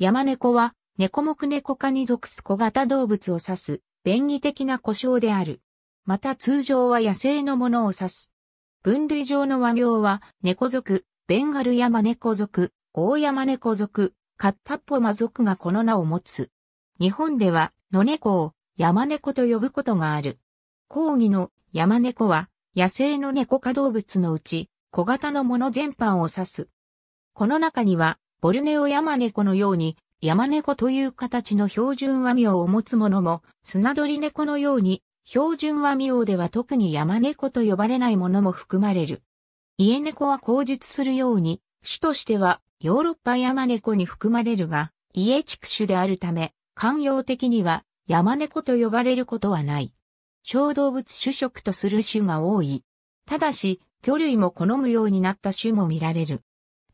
山猫は、猫目猫科に属す小型動物を指す、便宜的な故障である。また通常は野生のものを指す。分類上の和名は、猫族、ベンガル山猫族、大山猫族、カッタッポマ族がこの名を持つ。日本では、野猫を山猫と呼ぶことがある。講義の山猫は、野生の猫科動物のうち、小型のもの全般を指す。この中には、ボルネオヤマネコのように、ヤマネコという形の標準和名を持つものも、スナドリネコのように、標準和名では特にヤマネコと呼ばれないものも含まれる。家猫は口述するように、種としてはヨーロッパヤマネコに含まれるが、家畜種であるため、慣用的にはヤマネコと呼ばれることはない。小動物主食とする種が多い。ただし、魚類も好むようになった種も見られる。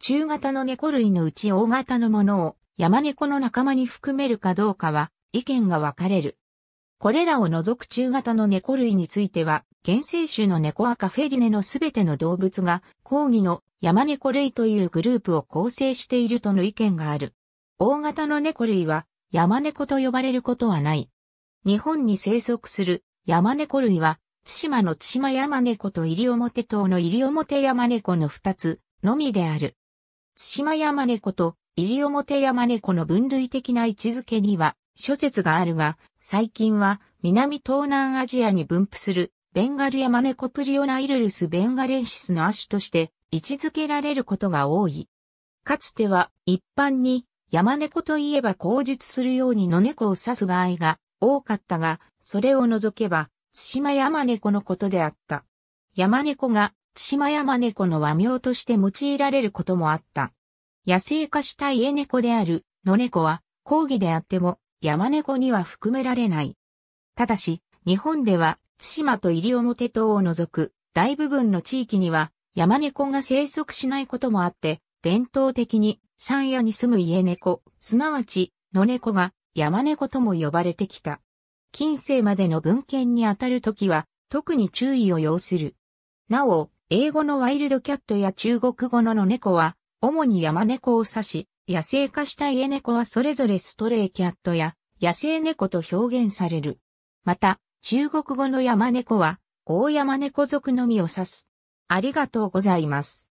中型の猫類のうち大型のものを山猫の仲間に含めるかどうかは意見が分かれる。これらを除く中型の猫類については、原生種の猫赤フェリネのすべての動物が、抗議の山猫類というグループを構成しているとの意見がある。大型の猫類は、山猫と呼ばれることはない。日本に生息する山猫類は、津島の津島山猫と西表島の西表山猫の二つのみである。津島山猫と西表山猫の分類的な位置づけには諸説があるが、最近は南東南アジアに分布するベンガル山猫プリオナイルルスベンガレンシスの亜種として位置づけられることが多い。かつては一般に山猫といえば口述するように野猫を指す場合が多かったが、それを除けば、津島山猫のことであった。山猫が対馬山猫の和名として用いられることもあった。野生化した家猫である野猫は抗議であっても山猫には含められない。ただし、日本では対馬と西表島を除く大部分の地域には山猫が生息しないこともあって、伝統的に山野に住む家猫、すなわち野猫が山猫とも呼ばれてきた。近世までの文献にあたるときは特に注意を要する。なお、英語のワイルドキャットや中国語のの猫は、主に山猫を指し、野生化した家猫はそれぞれストレイキャットや野生猫と表現される。また、中国語の山猫は、大山猫族のみを指す。ありがとうございます。